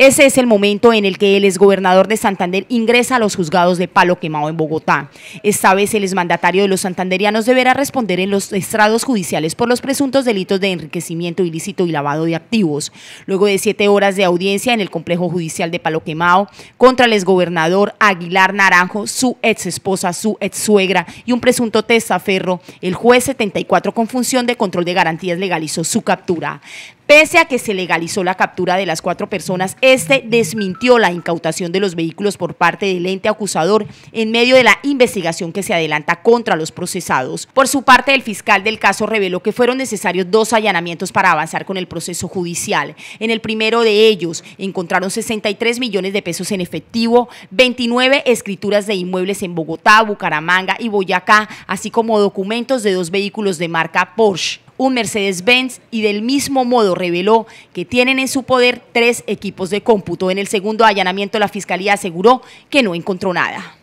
Ese es el momento en el que el exgobernador de Santander ingresa a los juzgados de palo quemado en Bogotá. Esta vez el exmandatario de los santanderianos deberá responder en los estrados judiciales por los presuntos delitos de enriquecimiento ilícito y lavado de activos. Luego de siete horas de audiencia en el complejo judicial de palo quemado contra el exgobernador Aguilar Naranjo, su exesposa, su ex suegra y un presunto testaferro, el juez 74 con función de control de garantías legalizó su captura. Pese a que se legalizó la captura de las cuatro personas, este desmintió la incautación de los vehículos por parte del ente acusador en medio de la investigación que se adelanta contra los procesados. Por su parte, el fiscal del caso reveló que fueron necesarios dos allanamientos para avanzar con el proceso judicial. En el primero de ellos encontraron 63 millones de pesos en efectivo, 29 escrituras de inmuebles en Bogotá, Bucaramanga y Boyacá, así como documentos de dos vehículos de marca Porsche un Mercedes-Benz y del mismo modo reveló que tienen en su poder tres equipos de cómputo. En el segundo allanamiento la Fiscalía aseguró que no encontró nada.